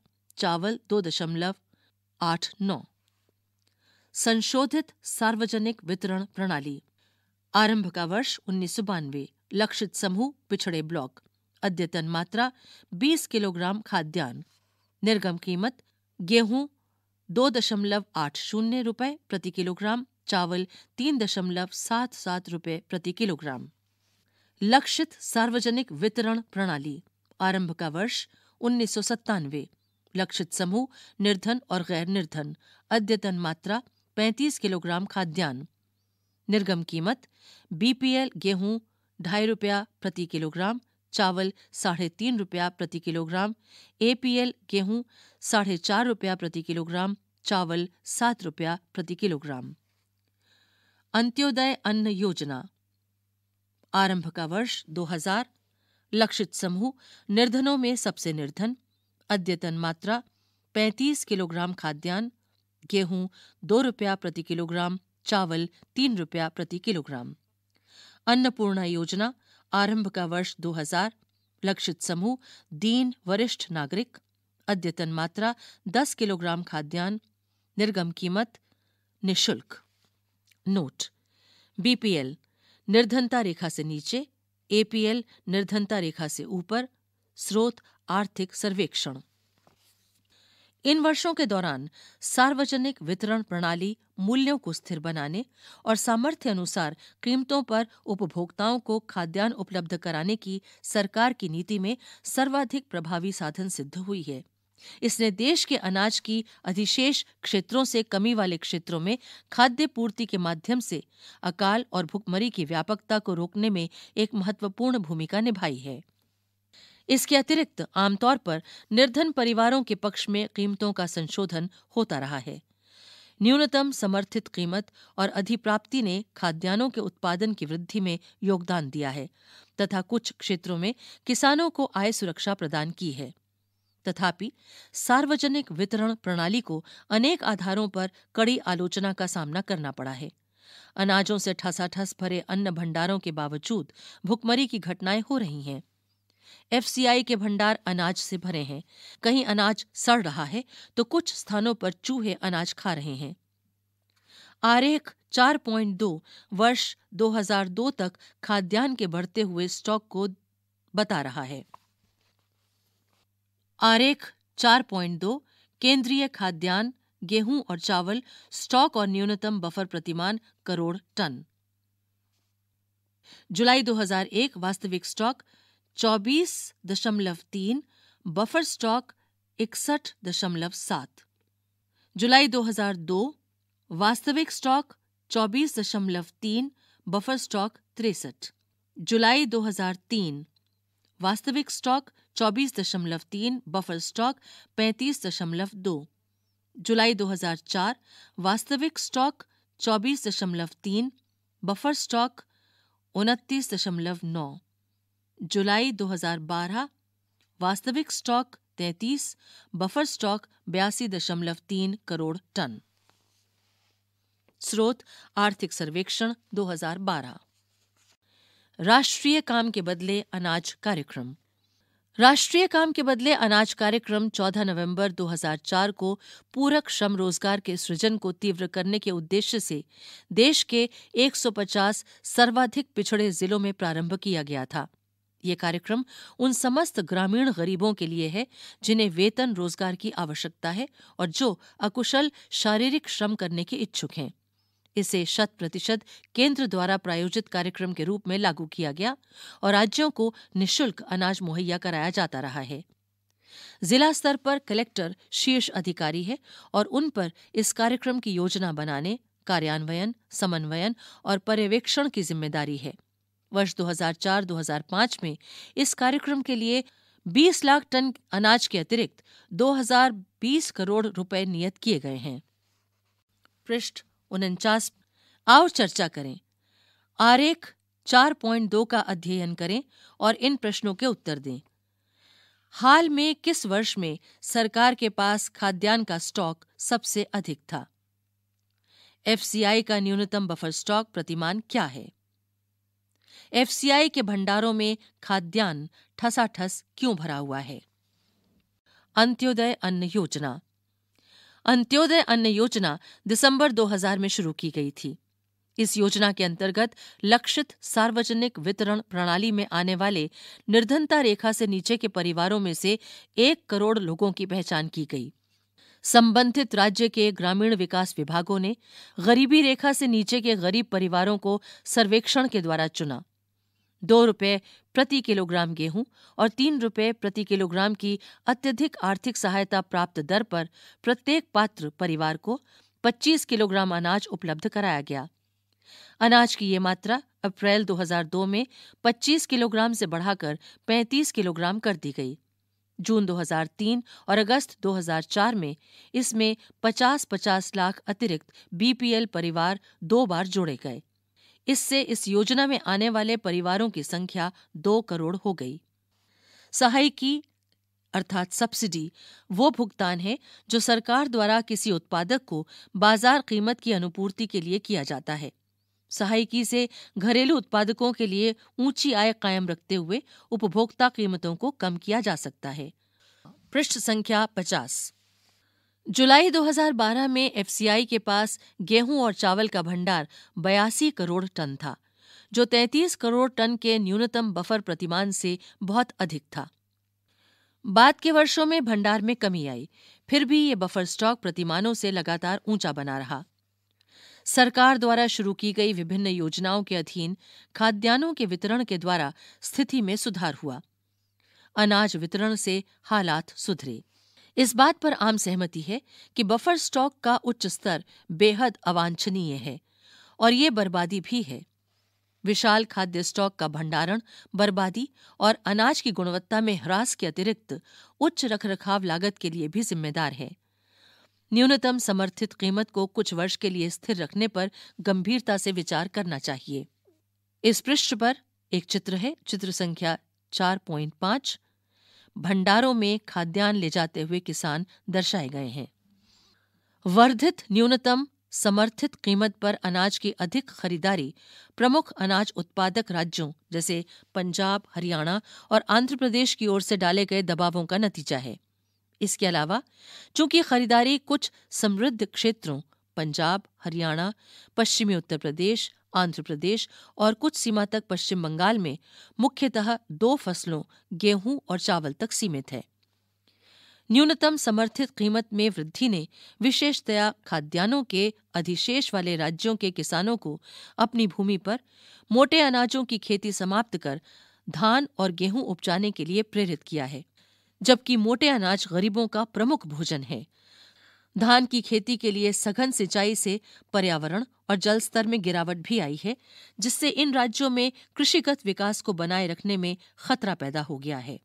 चावल दो दशमलव आठ नौ संशोधित सार्वजनिक वितरण प्रणाली आरंभ का वर्ष उन्नीस लक्षित समूह पिछड़े ब्लॉक अद्यतन मात्रा 20 किलोग्राम खाद्यान्न निर्गम कीमत गेहूं दो दशमलव आठ शून्य रुपये प्रति किलोग्राम चावल तीन दशमलव सात सात रुपये प्रति किलोग्राम लक्षित सार्वजनिक वितरण प्रणाली आरंभ का वर्ष उन्नीस लक्षित समूह निर्धन और गैर निर्धन अद्यतन मात्रा 35 किलोग्राम खाद्यान्न निर्गम कीमत बीपीएल गेहूं ढाई रुपया प्रति किलोग्राम चावल साढ़े तीन रुपया प्रति किलोग्राम एपीएल गेहूं साढ़े चार रुपया प्रति किलोग्राम चावल सात रुपया प्रति किलोग्राम अंत्योदय अन्न योजना आरंभ का वर्ष 2000 लक्षित समूह निर्धनों में सबसे निर्धन अद्यतन मात्रा 35 किलोग्राम खाद्यान्न गेहूं दो रुपया प्रति किलोग्राम चावल तीन रुपया प्रति किलोग्राम अन्नपूर्णा योजना आरंभ का वर्ष 2000 लक्षित समूह दीन वरिष्ठ नागरिक अद्यतन मात्रा 10 किलोग्राम खाद्यान्न निर्गम कीमत निशुल्क नोट बीपीएल निर्धनता रेखा से नीचे एपीएल निर्धनता रेखा से ऊपर स्रोत आर्थिक सर्वेक्षण इन वर्षों के दौरान सार्वजनिक वितरण प्रणाली मूल्यों को स्थिर बनाने और सामर्थ्य अनुसार कीमतों पर उपभोक्ताओं को खाद्यान्न उपलब्ध कराने की सरकार की नीति में सर्वाधिक प्रभावी साधन सिद्ध हुई है इसने देश के अनाज की अधिशेष क्षेत्रों से कमी वाले क्षेत्रों में खाद्य पूर्ति के माध्यम से अकाल और भुखमरी की व्यापकता को रोकने में एक महत्वपूर्ण भूमिका निभाई है इसके अतिरिक्त आमतौर पर निर्धन परिवारों के पक्ष में कीमतों का संशोधन होता रहा है न्यूनतम समर्थित कीमत और अधिप्राप्ति ने खाद्यान्नों के उत्पादन की वृद्धि में योगदान दिया है तथा कुछ क्षेत्रों में किसानों को आय सुरक्षा प्रदान की है तथापि सार्वजनिक वितरण प्रणाली को अनेक आधारों पर कड़ी आलोचना का सामना करना पड़ा है अनाजों से ठसाठस भरे अन्न भंडारों के बावजूद भुखमरी की घटनाएं हो रही हैं एफसीआई के भंडार अनाज से भरे हैं कहीं अनाज सड़ रहा है तो कुछ स्थानों पर चूहे अनाज खा रहे हैं आरेख 4.2 वर्ष 2002 तक खाद्यान्न के बढ़ते हुए स्टॉक को बता रहा है आरेख 4.2 केंद्रीय खाद्यान्न गेहूं और चावल स्टॉक और न्यूनतम बफर प्रतिमान करोड़ टन जुलाई 2001 वास्तविक स्टॉक चौबीस दशमलव तीन बफर स्टॉक इकसठ दशमलव सात जुलाई 2002 वास्तविक स्टॉक चौबीस दशमलव तीन बफर स्टॉक तिरसठ जुलाई 2003 वास्तविक स्टॉक चौबीस दशमलव तीन बफर स्टॉक पैंतीस दशमलव दो जुलाई 2004 वास्तविक स्टॉक चौबीस दशमलव तीन बफर स्टॉक उनतीस दशमलव नौ जुलाई 2012 वास्तविक स्टॉक 33 बफर स्टॉक बयासी दशमलव तीन करोड़ टन स्रोत आर्थिक सर्वेक्षण 2012 राष्ट्रीय काम के बदले अनाज कार्यक्रम राष्ट्रीय काम के बदले अनाज कार्यक्रम 14 नवंबर 2004 को पूरक श्रम रोजगार के सृजन को तीव्र करने के उद्देश्य से देश के 150 सर्वाधिक पिछड़े जिलों में प्रारंभ किया गया था ये कार्यक्रम उन समस्त ग्रामीण गरीबों के लिए है जिन्हें वेतन रोजगार की आवश्यकता है और जो अकुशल शारीरिक श्रम करने के इच्छुक हैं इसे शत प्रतिशत केंद्र द्वारा प्रायोजित कार्यक्रम के रूप में लागू किया गया और राज्यों को निशुल्क अनाज मुहैया कराया जाता रहा है जिला स्तर पर कलेक्टर शीर्ष अधिकारी है और उन पर इस कार्यक्रम की योजना बनाने कार्यान्वयन समन्वयन और पर्यवेक्षण की जिम्मेदारी है वर्ष 2004-2005 में इस कार्यक्रम के लिए 20 लाख टन अनाज के अतिरिक्त 2020 करोड़ रुपए नियत किए गए हैं पृष्ठ उनचास आओ चर्चा करें आरेख 4.2 का अध्ययन करें और इन प्रश्नों के उत्तर दें हाल में किस वर्ष में सरकार के पास खाद्यान्न का स्टॉक सबसे अधिक था एफसीआई का न्यूनतम बफर स्टॉक प्रतिमान क्या है एफसीआई के भंडारों में खाद्यान्न ठसाठस क्यों भरा हुआ है अंत्योदय अन्न योजना अंत्योदय अन्न योजना दिसंबर 2000 में शुरू की गई थी इस योजना के अंतर्गत लक्षित सार्वजनिक वितरण प्रणाली में आने वाले निर्धनता रेखा से नीचे के परिवारों में से एक करोड़ लोगों की पहचान की गई संबंधित राज्य के ग्रामीण विकास विभागों ने गरीबी रेखा से नीचे के गरीब परिवारों को सर्वेक्षण के द्वारा चुना दो रुपये प्रति किलोग्राम गेहूं और तीन रुपये प्रति किलोग्राम की अत्यधिक आर्थिक सहायता प्राप्त दर पर प्रत्येक पात्र परिवार को 25 किलोग्राम अनाज उपलब्ध कराया गया अनाज की ये मात्रा अप्रैल 2002 में 25 किलोग्राम से बढ़ाकर 35 किलोग्राम कर दी गई जून 2003 और अगस्त 2004 में इसमें 50-50 लाख अतिरिक्त बीपीएल परिवार दो बार जोड़े गए इससे इस योजना में आने वाले परिवारों की संख्या दो करोड़ हो गई की अर्थात सब्सिडी वो भुगतान है जो सरकार द्वारा किसी उत्पादक को बाजार कीमत की अनुपूर्ति के लिए किया जाता है सहायकी से घरेलू उत्पादकों के लिए ऊंची आय कायम रखते हुए उपभोक्ता कीमतों को कम किया जा सकता है पृष्ठ संख्या पचास जुलाई 2012 में एफसीआई के पास गेहूं और चावल का भंडार बयासी करोड़ टन था जो 33 करोड़ टन के न्यूनतम बफर प्रतिमान से बहुत अधिक था बाद के वर्षों में भंडार में कमी आई फिर भी ये बफर स्टॉक प्रतिमानों से लगातार ऊंचा बना रहा सरकार द्वारा शुरू की गई विभिन्न योजनाओं के अधीन खाद्यान्नों के वितरण के द्वारा स्थिति में सुधार हुआ अनाज वितरण से हालात सुधरे इस बात पर आम सहमति है कि बफर स्टॉक का उच्च स्तर बेहद अवांछनीय है और ये बर्बादी भी है विशाल खाद्य स्टॉक का भंडारण बर्बादी और अनाज की गुणवत्ता में ह्रास के अतिरिक्त उच्च रखरखाव लागत के लिए भी जिम्मेदार है न्यूनतम समर्थित कीमत को कुछ वर्ष के लिए स्थिर रखने पर गंभीरता से विचार करना चाहिए इस पृष्ठ पर एक चित्र है चित्र संख्या चार पॉइंट पांच भंडारों में खाद्यान्न ले जाते हुए किसान दर्शाए गए हैं वर्धित न्यूनतम समर्थित कीमत पर अनाज की अधिक खरीदारी प्रमुख अनाज उत्पादक राज्यों जैसे पंजाब हरियाणा और आंध्र प्रदेश की ओर से डाले गए दबावों का नतीजा है इसके अलावा चूंकि खरीदारी कुछ समृद्ध क्षेत्रों पंजाब हरियाणा पश्चिमी उत्तर प्रदेश आंध्र प्रदेश और कुछ सीमा तक पश्चिम बंगाल में मुख्यतः दो फसलों गेहूं और चावल तक सीमित है न्यूनतम समर्थित कीमत में वृद्धि ने विशेषतया खाद्यान्नों के अधिशेष वाले राज्यों के किसानों को अपनी भूमि पर मोटे अनाजों की खेती समाप्त कर धान और गेहूं उपजाने के लिए प्रेरित किया है जबकि मोटे अनाज गरीबों का प्रमुख भोजन है धान की खेती के लिए सघन सिंचाई से पर्यावरण और जल स्तर में गिरावट भी आई है जिससे इन राज्यों में कृषिगत विकास को बनाए रखने में खतरा पैदा हो गया है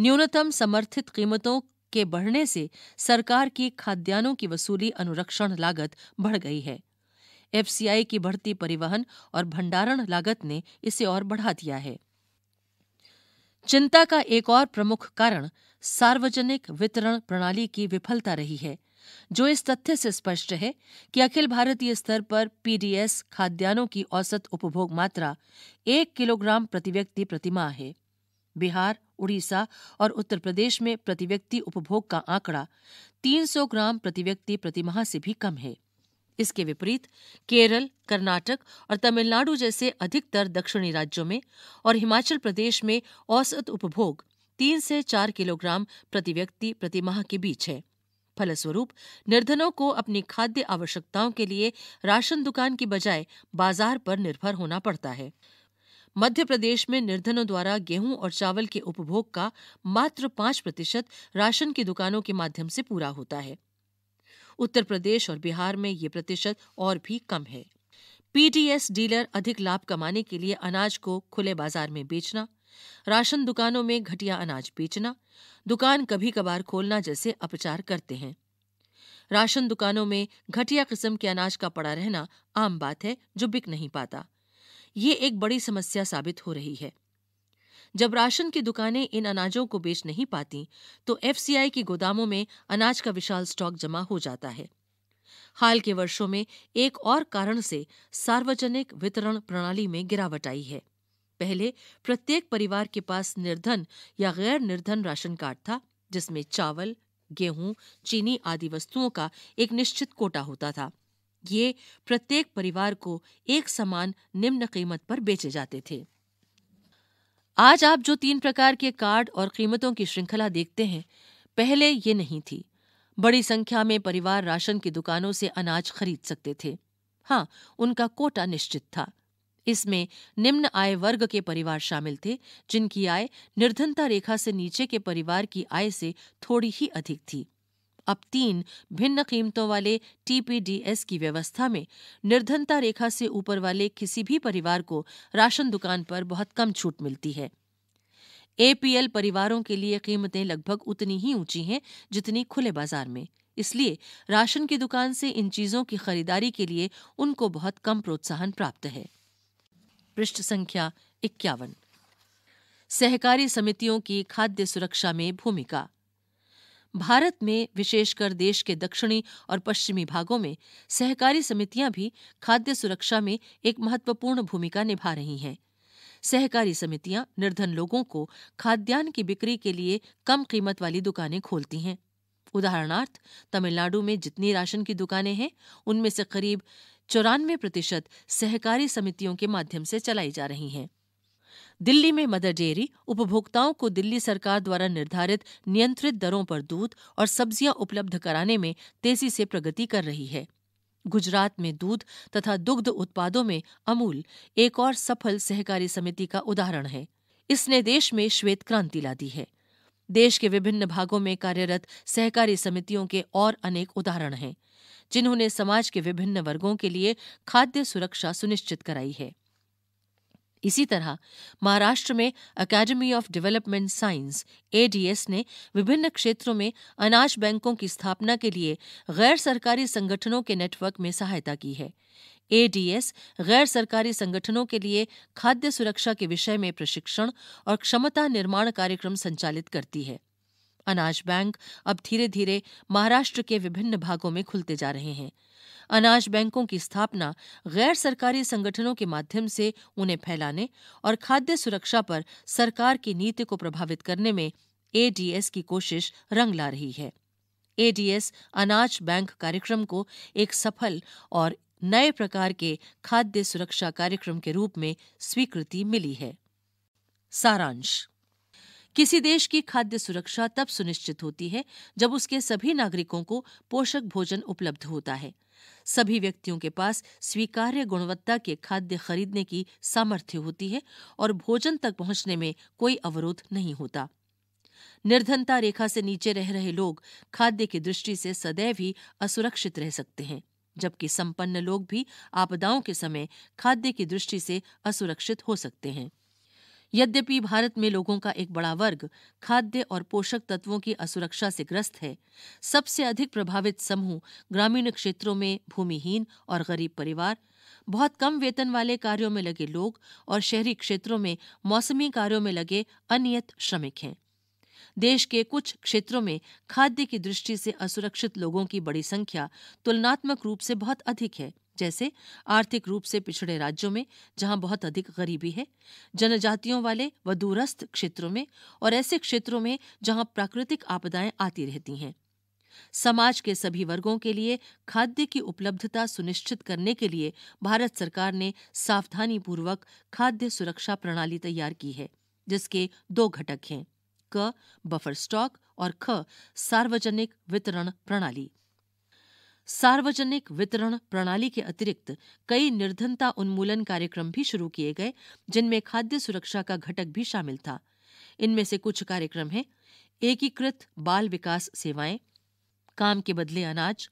न्यूनतम समर्थित कीमतों के बढ़ने से सरकार की खाद्यान्नों की वसूली अनुरक्षण लागत बढ़ गई है एफसीआई की बढ़ती परिवहन और भंडारण लागत ने इसे और बढ़ा दिया है चिंता का एक और प्रमुख कारण सार्वजनिक वितरण प्रणाली की विफलता रही है जो इस तथ्य से स्पष्ट है कि अखिल भारतीय स्तर पर पीडीएस खाद्यान्नों की औसत उपभोग मात्रा एक किलोग्राम प्रति व्यक्ति प्रतिमाह है बिहार उड़ीसा और उत्तर प्रदेश में प्रति व्यक्ति उपभोग का आंकड़ा 300 ग्राम प्रति व्यक्ति प्रतिमाह से भी कम है इसके विपरीत केरल कर्नाटक और तमिलनाडु जैसे अधिकतर दक्षिणी राज्यों में और हिमाचल प्रदेश में औसत उपभोग तीन से चार किलोग्राम प्रति व्यक्ति प्रतिमाह के बीच है फलस्वरूप निर्धनों को अपनी खाद्य आवश्यकताओं के लिए राशन दुकान की बजाय बाजार पर निर्भर होना पड़ता है मध्य प्रदेश में निर्धनों द्वारा गेहूं और चावल के उपभोग का मात्र पांच प्रतिशत राशन की दुकानों के माध्यम से पूरा होता है उत्तर प्रदेश और बिहार में ये प्रतिशत और भी कम है पीटीएस डीलर अधिक लाभ कमाने के लिए अनाज को खुले बाजार में बेचना राशन दुकानों में घटिया अनाज बेचना दुकान कभी कभार खोलना जैसे अपचार करते हैं राशन दुकानों में घटिया किस्म के अनाज का पड़ा रहना आम बात है जो बिक नहीं पाता ये एक बड़ी समस्या साबित हो रही है जब राशन की दुकानें इन अनाजों को बेच नहीं पाती तो एफसीआई की गोदामों में अनाज का विशाल स्टॉक जमा हो जाता है हाल के वर्षों में एक और कारण से सार्वजनिक वितरण प्रणाली में गिरावट आई है पहले प्रत्येक परिवार के पास निर्धन या गैर निर्धन राशन कार्ड था जिसमें चावल गेहूं चीनी आदि वस्तुओं का एक निश्चित कोटा होता था ये प्रत्येक परिवार को एक समान निम्न कीमत पर बेचे जाते थे आज आप जो तीन प्रकार के कार्ड और कीमतों की श्रृंखला देखते हैं पहले ये नहीं थी बड़ी संख्या में परिवार राशन की दुकानों से अनाज खरीद सकते थे हाँ उनका कोटा निश्चित था इसमें निम्न आय वर्ग के परिवार शामिल थे जिनकी आय निर्धनता रेखा से नीचे के परिवार की आय से थोड़ी ही अधिक थी अब तीन भिन्न कीमतों वाले टीपीडीएस की व्यवस्था में निर्धनता रेखा से ऊपर वाले किसी भी परिवार को राशन दुकान पर बहुत कम छूट मिलती है एपीएल परिवारों के लिए कीमतें लगभग उतनी ही ऊंची हैं जितनी खुले बाजार में इसलिए राशन की दुकान से इन चीजों की खरीदारी के लिए उनको बहुत कम प्रोत्साहन प्राप्त है पृष्ठ संख्या इक्यावन सहकारी समितियों की खाद्य सुरक्षा में भूमिका भारत में विशेषकर देश के दक्षिणी और पश्चिमी भागों में सहकारी समितियां भी खाद्य सुरक्षा में एक महत्वपूर्ण भूमिका निभा रही हैं सहकारी समितियां निर्धन लोगों को खाद्यान्न की बिक्री के लिए कम कीमत वाली दुकानें खोलती हैं उदाहरणार्थ तमिलनाडु में जितनी राशन की दुकानें हैं उनमें से करीब चौरानवे प्रतिशत सहकारी समितियों के माध्यम से चलाई जा रही हैं दिल्ली में मदर डेयरी उपभोक्ताओं को दिल्ली सरकार द्वारा निर्धारित नियंत्रित दरों पर दूध और सब्जियां उपलब्ध कराने में तेजी से प्रगति कर रही है गुजरात में दूध तथा दुग्ध उत्पादों में अमूल एक और सफल सहकारी समिति का उदाहरण है इसने देश में श्वेत क्रांति ला दी है देश के विभिन्न भागों में कार्यरत सहकारी समितियों के और अनेक उदाहरण हैं जिन्होंने समाज के विभिन्न वर्गों के लिए खाद्य सुरक्षा सुनिश्चित कराई है इसी तरह महाराष्ट्र में academy of development science ADS ने विभिन्न क्षेत्रों में अनाज बैंकों की स्थापना के लिए गैर सरकारी संगठनों के नेटवर्क में सहायता की है एडीएस गैर सरकारी संगठनों के लिए खाद्य सुरक्षा के विषय में प्रशिक्षण और क्षमता निर्माण कार्यक्रम संचालित करती है अनाज बैंक अब धीरे धीरे महाराष्ट्र के विभिन्न भागों में खुलते जा रहे हैं अनाज बैंकों की स्थापना गैर सरकारी संगठनों के माध्यम से उन्हें फैलाने और खाद्य सुरक्षा पर सरकार की नीति को प्रभावित करने में एडीएस की कोशिश रंग ला रही है एडीएस अनाज बैंक कार्यक्रम को एक सफल और नए प्रकार के खाद्य सुरक्षा कार्यक्रम के रूप में स्वीकृति मिली है सारांश किसी देश की खाद्य सुरक्षा तब सुनिश्चित होती है जब उसके सभी नागरिकों को पोषक भोजन उपलब्ध होता है सभी व्यक्तियों के पास स्वीकार्य गुणवत्ता के खाद्य खरीदने की सामर्थ्य होती है और भोजन तक पहुंचने में कोई अवरोध नहीं होता निर्धनता रेखा से नीचे रह रहे लोग खाद्य की दृष्टि से सदैव ही असुरक्षित रह सकते हैं जबकि संपन्न लोग भी आपदाओं के समय खाद्य की दृष्टि से असुरक्षित हो सकते हैं यद्यपि भारत में लोगों का एक बड़ा वर्ग खाद्य और पोषक तत्वों की असुरक्षा से ग्रस्त है सबसे अधिक प्रभावित समूह ग्रामीण क्षेत्रों में भूमिहीन और गरीब परिवार बहुत कम वेतन वाले कार्यों में लगे लोग और शहरी क्षेत्रों में मौसमी कार्यों में लगे अनियत श्रमिक हैं देश के कुछ क्षेत्रों में खाद्य की दृष्टि से असुरक्षित लोगों की बड़ी संख्या तुलनात्मक रूप से बहुत अधिक है जैसे आर्थिक रूप से पिछड़े राज्यों में जहां बहुत अधिक गरीबी है जनजातियों वाले व दूरस्थ क्षेत्रों में और ऐसे क्षेत्रों में जहां प्राकृतिक आपदाएं आती रहती हैं समाज के सभी वर्गों के लिए खाद्य की उपलब्धता सुनिश्चित करने के लिए भारत सरकार ने सावधानी पूर्वक खाद्य सुरक्षा प्रणाली तैयार की है जिसके दो घटक हैं क बफर स्टॉक और ख सार्वजनिक वितरण प्रणाली सार्वजनिक वितरण प्रणाली के अतिरिक्त कई निर्धनता उन्मूलन कार्यक्रम भी शुरू किए गए जिनमें खाद्य सुरक्षा का घटक भी शामिल था इनमें से कुछ कार्यक्रम हैं एकीकृत बाल विकास सेवाएं काम के बदले अनाज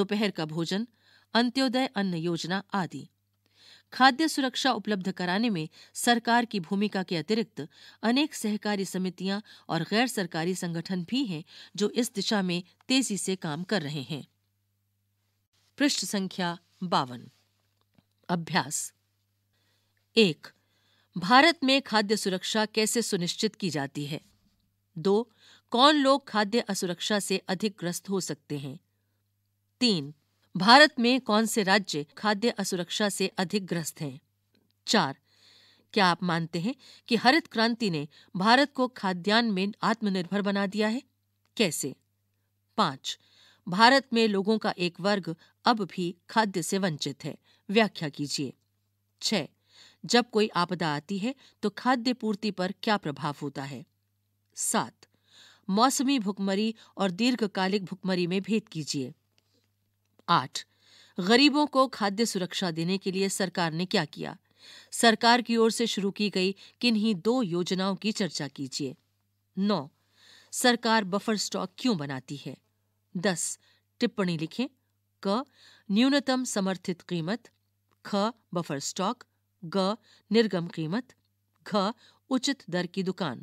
दोपहर का भोजन अंत्योदय अन्न योजना आदि खाद्य सुरक्षा उपलब्ध कराने में सरकार की भूमिका के अतिरिक्त अनेक सहकारी समितियां और गैर सरकारी संगठन भी हैं जो इस दिशा में तेजी से काम कर रहे हैं पृष्ठ संख्या बावन अभ्यास एक भारत में खाद्य सुरक्षा कैसे सुनिश्चित की जाती है दो कौन लोग खाद्य असुरक्षा से अधिक ग्रस्त हो सकते हैं तीन भारत में कौन से राज्य खाद्य असुरक्षा से अधिक ग्रस्त हैं चार क्या आप मानते हैं कि हरित क्रांति ने भारत को खाद्यान्न में आत्मनिर्भर बना दिया है कैसे पांच भारत में लोगों का एक वर्ग अब भी खाद्य से वंचित है व्याख्या कीजिए छह जब कोई आपदा आती है तो खाद्य पूर्ति पर क्या प्रभाव होता है सात मौसमी भुखमरी और दीर्घकालिक भुखमरी में भेद कीजिए आठ गरीबों को खाद्य सुरक्षा देने के लिए सरकार ने क्या किया सरकार की ओर से शुरू की गई किन्हीं दो योजनाओं की चर्चा कीजिए नौ सरकार बफर स्टॉक क्यों बनाती है दस टिप्पणी लिखें क न्यूनतम समर्थित कीमत ख बफर स्टॉक ग निर्गम कीमत घ उचित दर की दुकान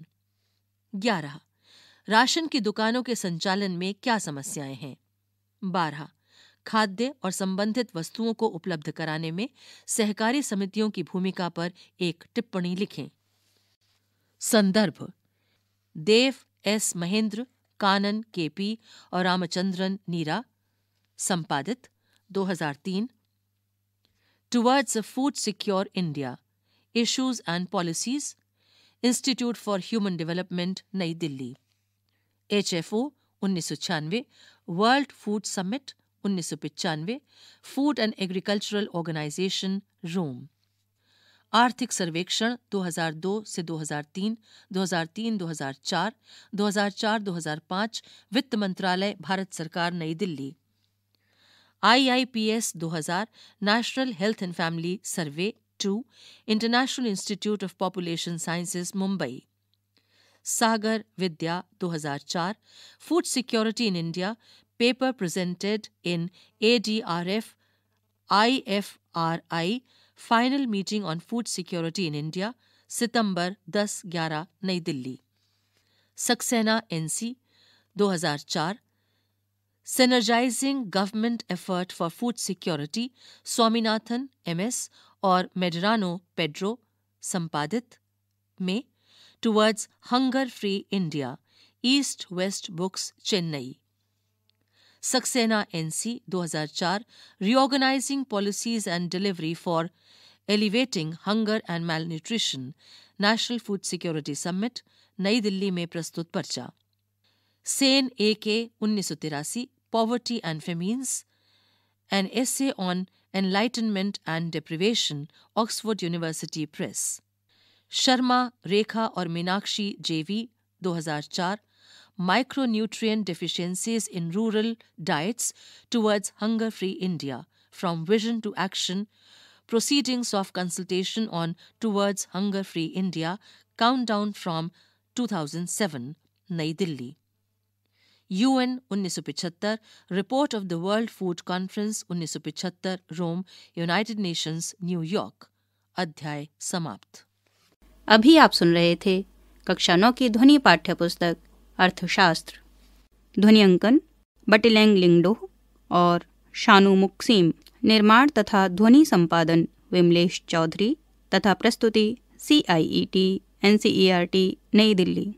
ग्यारह राशन की दुकानों के संचालन में क्या समस्याएं हैं बारह खाद्य और संबंधित वस्तुओं को उपलब्ध कराने में सहकारी समितियों की भूमिका पर एक टिप्पणी लिखें संदर्भ देव एस महेंद्र कानन केपी और रामचंद्रन नीरा संपादित 2003 towards a food secure India issues and policies institute for human development नई दिल्ली एच एफ ओ उन्नीस वर्ल्ड फूड समिट उन्नीस food and agricultural organisation Rome आर्थिक सर्वेक्षण 2002 से 2003, 2003-2004, 2004-2005 वित्त मंत्रालय भारत सरकार नई Delhi IIPS 2000 national health and family survey two international institute of population sciences Mumbai Sagar Vidya 2004 food security in India paper paper presented in ADRF IFRI final meeting on food security in India सितंबर 10 11 नई Delhi Saxena NC 2004 synergising government effort for food security Swaminathan MS और Medrano Pedro संपादित में towards hunger free India east west books Chennai Saxena NC 2004 reorganising policies and delivery for elevating hunger and malnutrition national food security summit नई दिल्ली में प्रस्तुत पर्चा सेन ए के उन्नीस सौ तिरासी poverty and famines an essay on enlightenment and deprivation Oxford university press Sharma Rekha और मीनाक्षी जेवी 2004 micronutrient deficiencies in rural diets towards Hunger Free India From Vision to Action Proceedings of Consultation on Towards Hunger Free India Countdown from 2007, Nai Delhi. UN 1975 Report of the World Food Conference 1975 Rome United Nations New York अध्याय समाप्त अभी आप सुन रहे थे कक्षा नौ की ध्वनि पाठ्य पुस्तक अर्थशास्त्र ध्वनि अंकन बटिलेंग लिंगडो और शानु मुक्सीम निर्माण तथा ध्वनि संपादन विमलेश चौधरी तथा प्रस्तुति C I E T N C E R T नई दिल्ली